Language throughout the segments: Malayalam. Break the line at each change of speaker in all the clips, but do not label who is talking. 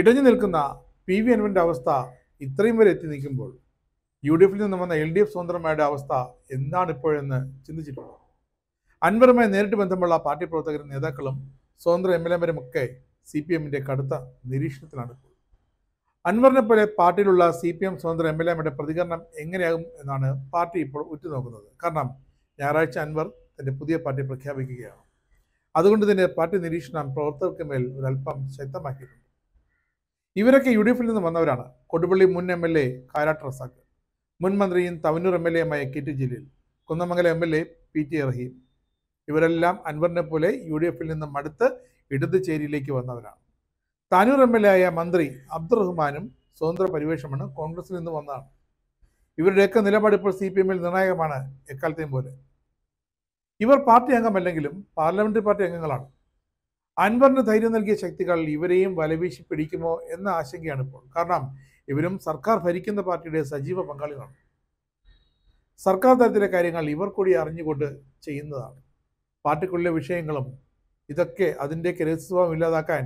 ഇടഞ്ഞു നിൽക്കുന്ന പി വി അനുവിൻ്റെ അവസ്ഥ ഇത്രയും വരെ എത്തി നിൽക്കുമ്പോൾ യു ഡി എഫിൽ നിന്ന് വന്ന എൽ ഡി എഫ് സ്വതന്ത്രമായുടെ അവസ്ഥ എന്താണ് ഇപ്പോഴെന്ന് ചിന്തിച്ചിട്ടുള്ളത് അൻവറുമായി നേരിട്ട് ബന്ധമുള്ള പാർട്ടി പ്രവർത്തകരും നേതാക്കളും സ്വതന്ത്ര എം എൽ ഒക്കെ സി പി എമ്മിൻ്റെ കടുത്ത നിരീക്ഷണത്തിലാണ് അൻവറിനെ പോലെ പാർട്ടിയിലുള്ള സി പി എം സ്വതന്ത്ര എം എൽ എമാരുടെ പ്രതികരണം എങ്ങനെയാകും എന്നാണ് പാർട്ടി ഇപ്പോൾ ഉറ്റുനോക്കുന്നത് കാരണം ഞായറാഴ്ച അൻവർ തൻ്റെ പുതിയ പാർട്ടി പ്രഖ്യാപിക്കുകയാണ് അതുകൊണ്ട് തന്നെ പാർട്ടി നിരീക്ഷണം പ്രവർത്തകർക്ക് മേൽ ഒരല്പം ശക്തമാക്കിയിട്ടുണ്ട് ഇവരൊക്കെ യു ഡി എഫിൽ നിന്ന് വന്നവരാണ് കൊടുപ്പള്ളി മുൻ M L A Karat Razak മുൻ മന്ത്രിയും തവനൂർ എം എൽ എയുമായ K T Jaleel Kunnamangalam M L A P T Rahim ഇവരെല്ലാം അൻവറിനെ പോലെ യു ഡി എഫിൽ നിന്ന് മടുത്ത് ഇടത് ചേരിയിലേക്ക് വന്നവരാണ് താനൂർ എം എൽ എ ആയ മന്ത്രി അബ്ദുറഹ്മാനും സ്വതന്ത്ര പരിവേഷമാണ് കോൺഗ്രസിൽ നിന്ന് വന്നതാണ് ഇവരുടെയൊക്കെ നിലപാട് ഇപ്പോൾ സി പി എമ്മിൽ നിർണായകമാണ് എക്കാലത്തെയും പോലെ ഇവർ പാർട്ടി അംഗമല്ലെങ്കിലും പാർലമെന്ററി പാർട്ടി അംഗങ്ങളാണ് അൻവറിന് ധൈര്യം നൽകിയ ശക്തികൾ ഇവരെയും വലവീശി പിടിക്കുമോ എന്ന ആശങ്കയാണ് ഇപ്പോൾ കാരണം ഇവരും സർക്കാർ ഭരിക്കുന്ന പാർട്ടിയുടെ സജീവ പങ്കാളികളാണ് സർക്കാർ തലത്തിലെ കാര്യങ്ങൾ ഇവർ കൂടി അറിഞ്ഞുകൊണ്ട് ചെയ്യുന്നതാണ് പാർട്ടിക്കുള്ള വിഷയങ്ങളും ഇതൊക്കെ അതിൻ്റെ കരസ്വഭാവം ഇല്ലാതാക്കാൻ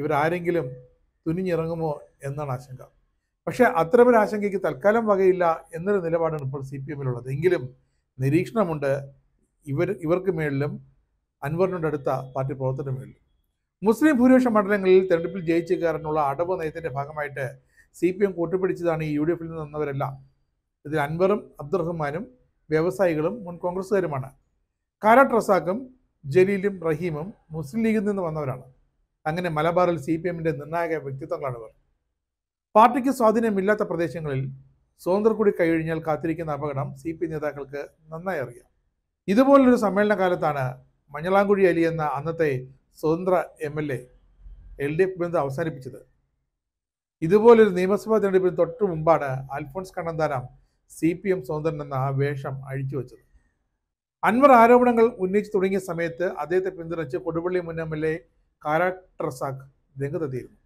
ഇവരാരെങ്കിലും തുനിഞ്ഞിറങ്ങുമോ എന്നാണ് ആശങ്ക പക്ഷേ അത്തരമൊരു ആശങ്കയ്ക്ക് തൽക്കാലം വകയില്ല എന്നൊരു നിലപാടാണ് ഇപ്പോൾ സി പി എമ്മിലുള്ളത് എങ്കിലും നിരീക്ഷണമുണ്ട് ഇവർ ഇവർക്ക് മേളിലും അൻവറിനോടടുത്ത പാർട്ടി പ്രവർത്തന മേളിലും മുസ്ലിം ഭൂരിപക്ഷ മണ്ഡലങ്ങളിൽ തെരഞ്ഞെടുപ്പിൽ ജയിച്ചു കയറാനുള്ള അടവ് നയത്തിന്റെ ഭാഗമായിട്ട് സി പി എം കൂട്ടുപിടിച്ചതാണ് ഈ യു ഡി എഫിൽ നിന്ന് വന്നവരെല്ലാം ഇതിൽ അൻവറും അബ്ദുറഹ്മാനും വ്യവസായികളും മുൻ കോൺഗ്രസ്സുകാരുമാണ് കാരാട്ട് റസാഖും ജലീലും റഹീമും മുസ്ലിം ലീഗിൽ നിന്ന് വന്നവരാണ് അങ്ങനെ മലബാറിൽ സി പി എമ്മിന്റെ നിർണായക വ്യക്തിത്വങ്ങളാണ് പാർട്ടിക്ക് സ്വാധീനമില്ലാത്ത പ്രദേശങ്ങളിൽ സ്വതന്ത്ര കൂടി കഴിഞ്ഞാൽ കാത്തിരിക്കുന്ന അപകടം സി പി നേതാക്കൾക്ക് നന്നായി അറിയാം ഇതുപോലൊരു സമ്മേളന കാലത്താണ് മഞ്ഞളാങ്കുഴി അലി എന്ന അന്നത്തെ സ്വതന്ത്ര M L A L D F ബന്ധം അവസാനിപ്പിച്ചത് ഇതുപോലൊരു നിയമസഭാ തെരഞ്ഞെടുപ്പിന് തൊട്ടു മുമ്പാണ് Alphons Kannanthanam C P M സ്വതന്ത്രൻ എന്ന ആ വേഷം അഴിച്ചു വെച്ചത് അൻവർ ആരോപണങ്ങൾ ഉന്നയിച്ചു തുടങ്ങിയ സമയത്ത് അദ്ദേഹത്തെ പിന്തുണച്ച് കൊടുവള്ളി മുൻ M L A Karat Razak രംഗത്തെത്തിയിരുന്നു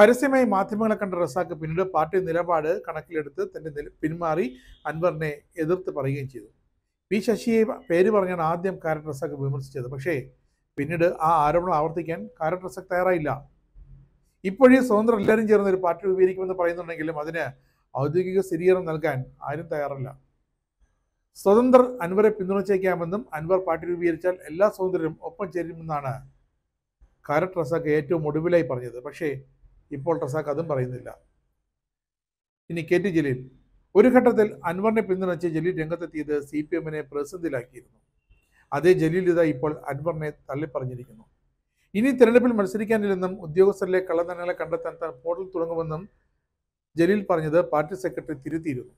പരസ്യമായി മാധ്യമങ്ങളെ കണ്ട റസാഖ് പിന്നീട് പാർട്ടി നിലപാട് കണക്കിലെടുത്ത് തന്റെ പിന്മാറി അൻവറിനെ എതിർത്ത് പറയുകയും ചെയ്തു പി ശശിയെ പേര് പറഞ്ഞാണ് ആദ്യം കാരാട്ട് റസാഖ് വിമർശിച്ചത് പക്ഷേ പിന്നീട് ആ ആരോപണം ആവർത്തിക്കാൻ കാരറ്റ് റസക് തയ്യാറായില്ല ഇപ്പോഴേ സ്വതന്ത്രം എല്ലാവരും ചേർന്ന് ഒരു പാർട്ടി രൂപീകരിക്കുമെന്ന് പറയുന്നുണ്ടെങ്കിലും അതിന് ഔദ്യോഗിക സ്ഥിരീകരണം നൽകാൻ ആരും തയ്യാറല്ല സ്വതന്ത്ര അൻവറെ പിന്തുണച്ചേക്കാമെന്നും അൻവർ പാർട്ടി രൂപീകരിച്ചാൽ എല്ലാ സ്വതന്ത്രരും ഒപ്പം ചേരുമെന്നാണ് കാരറ്റ് റസാഖ് ഏറ്റവും ഒടുവിലായി പറഞ്ഞത് പക്ഷേ ഇപ്പോൾ റസാഖ് അതും പറയുന്നില്ല ഇനി കെ ടി ജലീൽ ഒരു ഘട്ടത്തിൽ അൻവറിനെ പിന്തുണച്ച് ജലീൽ രംഗത്തെത്തിയത് സി പി എമ്മിനെ പ്രതിസന്ധിയിലാക്കിയിരുന്നു അതേ ജലീലിത ഇപ്പോൾ അൻവറിനെ തള്ളിപ്പറഞ്ഞിരിക്കുന്നു ഇനി തിരഞ്ഞെടുപ്പിൽ മത്സരിക്കാനില്ലെന്നും ഉദ്യോഗസ്ഥരിലെ കള്ളനങ്ങളെ കണ്ടെത്താൻ താൻ പോർട്ടൽ തുടങ്ങുമെന്നും ജലീൽ പറഞ്ഞത് പാർട്ടി സെക്രട്ടറി തിരുത്തിയിരുന്നു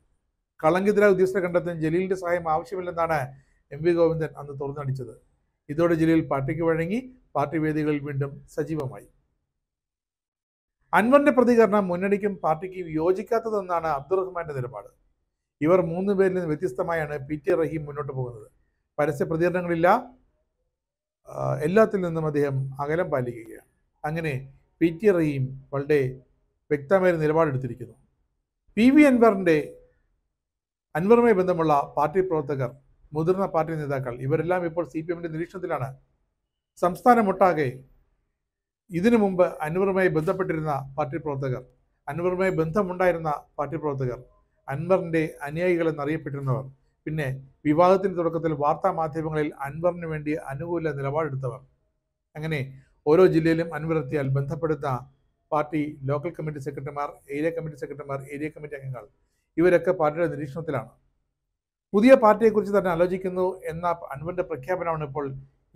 കളങ്കിതരായ ഉദ്യോഗസ്ഥരെ കണ്ടെത്താൻ ജലീലിന്റെ സഹായം ആവശ്യമില്ലെന്നാണ് എം വി ഗോവിന്ദൻ അന്ന് തുറന്നടിച്ചത് ഇതോടെ ജലീൽ പാർട്ടിക്ക് വഴങ്ങി പാർട്ടി വേദികളിൽ വീണ്ടും സജീവമായി അൻവറിന്റെ പ്രതികരണം മുന്നണിക്കും പാർട്ടിക്കും യോജിക്കാത്തതെന്നാണ് അബ്ദുറഹ്മാന്റെ നിലപാട് ഇവർ മൂന്ന് പേരിൽ നിന്ന് വ്യത്യസ്തമായാണ് പി ടി റഹീം മുന്നോട്ട് പോകുന്നത് പരസ്യ പ്രതികരണങ്ങളില്ല എല്ലാത്തിൽ നിന്നും അദ്ദേഹം അകലം പാലിക്കുകയാണ് അങ്ങനെ പി ടി റഹീം വളരെ വ്യക്തമായ നിലപാടെടുത്തിരിക്കുന്നു പി വി അൻവറിൻ്റെ അൻവറുമായി ബന്ധമുള്ള പാർട്ടി പ്രവർത്തകർ മുതിർന്ന പാർട്ടി നേതാക്കൾ ഇവരെല്ലാം ഇപ്പോൾ സി പി എമ്മിൻ്റെ നിരീക്ഷണത്തിലാണ് സംസ്ഥാനമൊട്ടാകെ ഇതിനു മുമ്പ് അൻവറുമായി ബന്ധപ്പെട്ടിരുന്ന പാർട്ടി പ്രവർത്തകർ അൻവറുമായി ബന്ധമുണ്ടായിരുന്ന പാർട്ടി പ്രവർത്തകർ അൻവറിൻ്റെ അനുയായികളെന്നറിയപ്പെട്ടിരുന്നവർ പിന്നെ വിവാദത്തിന്റെ തുടക്കത്തിൽ വാർത്താ മാധ്യമങ്ങളിൽ അൻവറിന് വേണ്ടി അനുകൂല നിലപാടെടുത്തവർ അങ്ങനെ ഓരോ ജില്ലയിലും അൻവറെത്തിയാൽ ബന്ധപ്പെടുത്ത പാർട്ടി ലോക്കൽ കമ്മിറ്റി സെക്രട്ടറിമാർ ഏരിയ കമ്മിറ്റി സെക്രട്ടറിമാർ ഏരിയ കമ്മിറ്റി അംഗങ്ങൾ ഇവരൊക്കെ പാർട്ടിയുടെ നിരീക്ഷണത്തിലാണ് പുതിയ പാർട്ടിയെക്കുറിച്ച് തന്നെ ആലോചിക്കുന്നു എന്ന അൻവറിന്റെ പ്രഖ്യാപനമാണ് ഇപ്പോൾ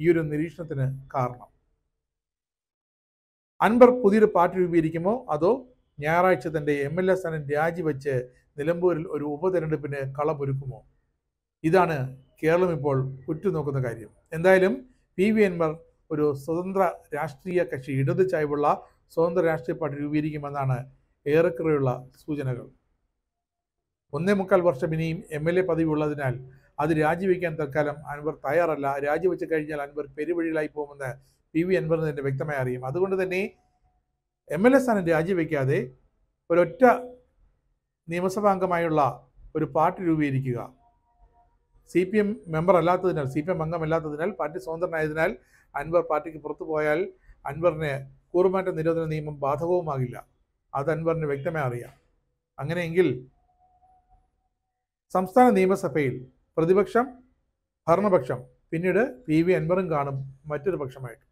ഈ ഒരു നിരീക്ഷണത്തിന് കാരണം അൻവർ പുതിയൊരു പാർട്ടി രൂപീകരിക്കുമോ അതോ ഞായറാഴ്ച തന്റെ എം എൽ എ സ്ഥാനം രാജിവെച്ച് നിലമ്പൂരിൽ ഒരു ഉപതെരഞ്ഞെടുപ്പിന് കളമൊരുക്കുമോ ഇതാണ് കേരളം ഇപ്പോൾ ഉറ്റുനോക്കുന്ന കാര്യം എന്തായാലും പി വി അൻവർ ഒരു സ്വതന്ത്ര രാഷ്ട്രീയ കക്ഷി ഇടത് ചായ്വുള്ള സ്വതന്ത്ര രാഷ്ട്രീയ പാർട്ടി രൂപീകരിക്കുമെന്നാണ് ഏറെക്കുറെയുള്ള സൂചനകൾ ഒന്നേ മുക്കാൽ വർഷം ഇനിയും എം എൽ എ പദവി ഉള്ളതിനാൽ അത് രാജിവെക്കാൻ തൽക്കാലം അൻവർ തയ്യാറല്ല രാജിവെച്ച് കഴിഞ്ഞാൽ അൻവർ പെരുവഴിയിലായി പോകുമെന്ന് പി വി അൻവറിന് വ്യക്തമായി അറിയും അതുകൊണ്ട് തന്നെ എം എൽ എ സ്ഥാനം രാജിവെക്കാതെ ഒരൊറ്റ നിയമസഭാംഗമായുള്ള ഒരു പാർട്ടി രൂപീകരിക്കുക സി പി എം മെമ്പർ അല്ലാത്തതിനാൽ സി പി എം അംഗമല്ലാത്തതിനാൽ പാർട്ടി സ്വതന്ത്രനായതിനാൽ അൻവർ പാർട്ടിക്ക് പുറത്തു പോയാൽ അൻവറിനെ കൂറുമാറ്റ നിരോധന നിയമം ബാധകവുമാകില്ല അത് അൻവറിന് വ്യക്തമായി അറിയാം അങ്ങനെയെങ്കിൽ സംസ്ഥാന നിയമസഭയിൽ പ്രതിപക്ഷം ഭരണപക്ഷം പിന്നീട് പി വി അൻവറും കാണും മറ്റൊരു പക്ഷമായിട്ട്